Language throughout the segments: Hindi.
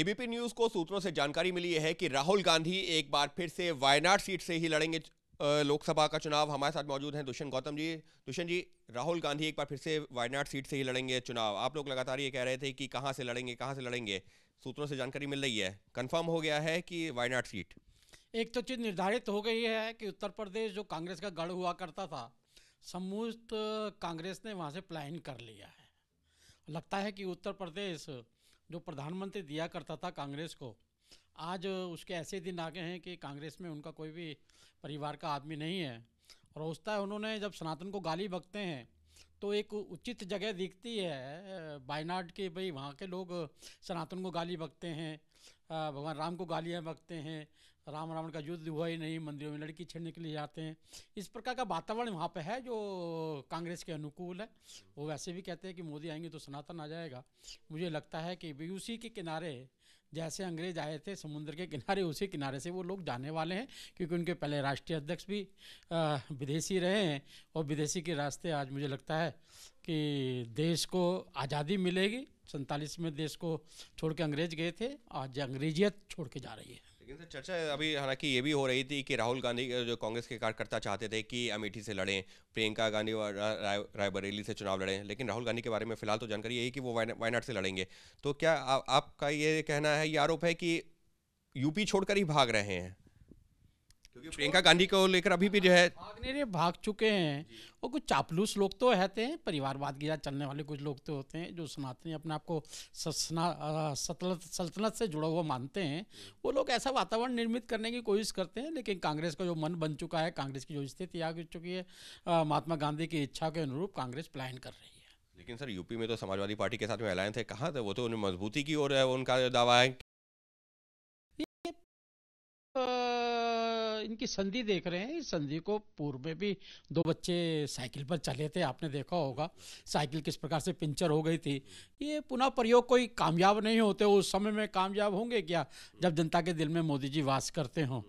एबीपी न्यूज को सूत्रों से जानकारी मिली है कि राहुल गांधी एक बार फिर से वायनाड सीट से ही लड़ेंगे लोकसभा का चुनाव हमारे साथ मौजूद हैं दुष्यंत गौतम जी दुष्यंत जी राहुल गांधी एक बार फिर से वायनाड सीट से ही लड़ेंगे चुनाव आप लोग लगातार ये कह रहे थे कि कहाँ से लड़ेंगे कहाँ से लड़ेंगे सूत्रों से जानकारी मिल रही है कन्फर्म हो गया है कि वायनाड सीट एक तो चीज़ निर्धारित हो गई है कि उत्तर प्रदेश जो कांग्रेस का गढ़ हुआ करता था समूह कांग्रेस ने वहाँ से प्लान कर लिया है लगता है कि उत्तर प्रदेश जो प्रधानमंत्री दिया करता था कांग्रेस को आज उसके ऐसे दिन आ गए हैं कि कांग्रेस में उनका कोई भी परिवार का आदमी नहीं है और उसता है उन्होंने जब सनातन को गाली बकते हैं तो एक उचित जगह दिखती है वायनाड के भाई वहाँ के लोग सनातन को गाली बकते हैं भगवान राम को गालियाँ बकते हैं राम रावण का युद्ध हुआ ही नहीं मंदिरों में लड़की छेड़ने के लिए जाते हैं इस प्रकार का वातावरण वहाँ पे है जो कांग्रेस के अनुकूल है वो वैसे भी कहते हैं कि मोदी आएंगे तो सनातन आ जाएगा मुझे लगता है कि उसी के किनारे जैसे अंग्रेज आए थे समुद्र के किनारे उसी किनारे से वो लोग जाने वाले हैं क्योंकि उनके पहले राष्ट्रीय अध्यक्ष भी विदेशी रहे हैं और विदेशी के रास्ते आज मुझे लगता है कि देश को आज़ादी मिलेगी सैंतालीस में देश को छोड़ के अंग्रेज गए थे आज अंग्रेजियत छोड़ के जा रही है लेकिन सर चर्चा अभी हालांकि ये भी हो रही थी कि राहुल गांधी जो कांग्रेस के कार्यकर्ता चाहते थे कि अमेठी से लड़ें प्रियंका गांधी और रा, रायबरेली से चुनाव लड़ें लेकिन राहुल गांधी के बारे में फिलहाल तो जानकारी यही कि वो वायनाड से लड़ेंगे तो क्या आ, आपका ये कहना है ये आरोप है कि यूपी छोड़कर ही भाग रहे हैं क्योंकि प्रियंका गांधी को लेकर अभी भी जो है भागने रे भाग चुके हैं और कुछ चापलूस लोग तो रहते हैं परिवारवाद की चलने वाले कुछ लोग तो होते हैं जो सनातनी अपने आप को सल्तनत सल्तनत से जुड़ा हुआ मानते हैं वो लोग ऐसा वातावरण निर्मित करने की कोशिश करते हैं लेकिन कांग्रेस का जो मन बन चुका है कांग्रेस की जो स्थिति आ चुकी है महात्मा गांधी की इच्छा के अनुरूप कांग्रेस प्लान कर रही है लेकिन सर यूपी में तो समाजवादी पार्टी के साथ में अलायंस है कहाँ थे वो तो उन्हें मजबूती की ओर है उनका दावा है इनकी संधि देख रहे हैं इस संधि को पूर्व में भी दो बच्चे साइकिल पर चले थे आपने देखा होगा साइकिल किस प्रकार से पिंचर हो गई थी ये पुनः प्रयोग कोई कामयाब नहीं होते उस समय में कामयाब होंगे क्या जब जनता के दिल में मोदी जी वास करते हों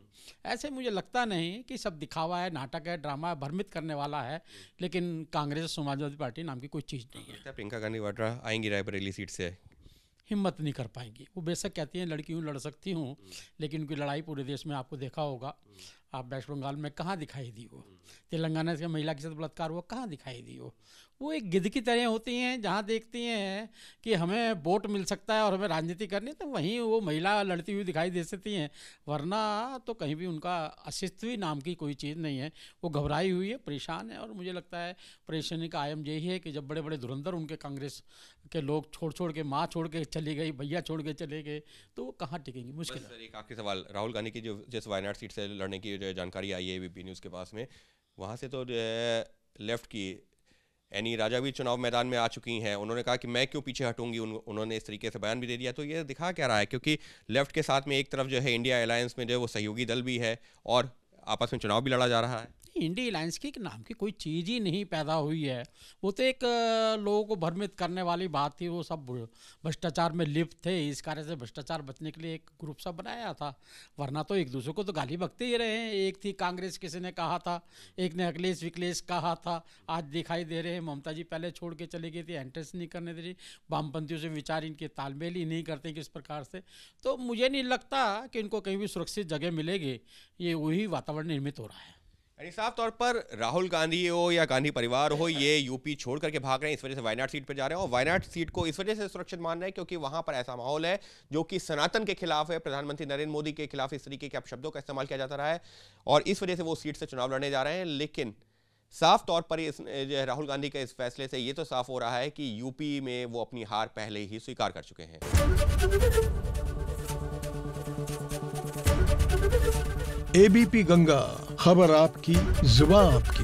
ऐसे मुझे लगता नहीं कि सब दिखावा है नाटक है ड्रामा है भ्रमित करने वाला है लेकिन कांग्रेस समाजवादी पार्टी नाम की कोई चीज़ नहीं है प्रियंका गांधी वाड्रा आएंगी रायबरेली सीट से हिम्मत नहीं कर पाएंगी वो बेशक कहती हैं लड़की हूँ लड़ सकती हूँ लेकिन उनकी लड़ाई पूरे देश में आपको देखा होगा आप वेस्ट बंगाल में कहाँ दिखाई दी हो तेलंगाना से महिला के साथ बलात्कार हुआ कहाँ दिखाई दी हो वो एक गिद्ध की तरह होती हैं जहाँ देखती हैं कि हमें वोट मिल सकता है और हमें राजनीति करनी तो वहीं वो महिला लड़ती हुई दिखाई दे सकती हैं वरना तो कहीं भी उनका अस्तित्व नाम की कोई चीज़ नहीं है वो घबराई हुई है परेशान है और मुझे लगता है परेशानी का आयम यही है कि जब बड़े बड़े धुरंधर उनके कांग्रेस के लोग छोड़ छोड़ के माँ छोड़ के चली गई भैया छोड़ के चले गए तो वो कहाँ टिकेंगे मुश्किल एक आखिरी सवाल राहुल गांधी की जो जैसे वायनाड सीट से लड़ने की जो है जानकारी आई है बी न्यूज़ के पास में वहाँ से तो जो है लेफ्ट की यानी राजा भी चुनाव मैदान में आ चुकी हैं उन्होंने कहा कि मैं क्यों पीछे हटूंगी उन, उन्होंने इस तरीके से बयान भी दे दिया तो ये दिखा क्या रहा है क्योंकि लेफ्ट के साथ में एक तरफ जो है इंडिया अलायंस में जो है वो सहयोगी दल भी है और आपस में चुनाव भी लड़ा जा रहा है इंडी एक नाम की कोई चीज़ ही नहीं पैदा हुई है वो तो एक लोगों को भ्रमित करने वाली बात थी वो सब भ्रष्टाचार में लिप्त थे इस कारण से भ्रष्टाचार बचने के लिए एक ग्रुप सब बनाया था वरना तो एक दूसरे को तो गाली बकते ही रहे हैं एक थी कांग्रेस किसी ने कहा था एक ने अखिलेश विकलेश कहा था आज दिखाई दे रहे हैं ममता जी पहले छोड़ के चले गई थी एंट्रेंस नहीं करने दे रही वामपंथियों से विचार इनके तालमेल ही नहीं करते किस प्रकार से तो मुझे नहीं लगता कि इनको कहीं भी सुरक्षित जगह मिलेगी ये वही वातावरण निर्मित हो रहा है यानी साफ तौर पर राहुल गांधी हो या गांधी परिवार हो ये यूपी छोड़ करके भाग रहे हैं इस वजह से वायनाड सीट पर जा रहे हैं और वायनाड सीट को इस वजह से सुरक्षित मान रहे हैं क्योंकि वहां पर ऐसा माहौल है जो कि सनातन के खिलाफ है प्रधानमंत्री नरेंद्र मोदी के खिलाफ इस तरीके के शब्दों का इस्तेमाल किया जाता रहा है और इस वजह से वो सीट से चुनाव लड़ने जा रहे हैं लेकिन साफ तौर पर इस राहुल गांधी के इस फैसले से ये तो साफ हो रहा है कि यूपी में वो अपनी हार पहले ही स्वीकार कर चुके हैं एबीपी गंगा खबर आपकी जुबा आपकी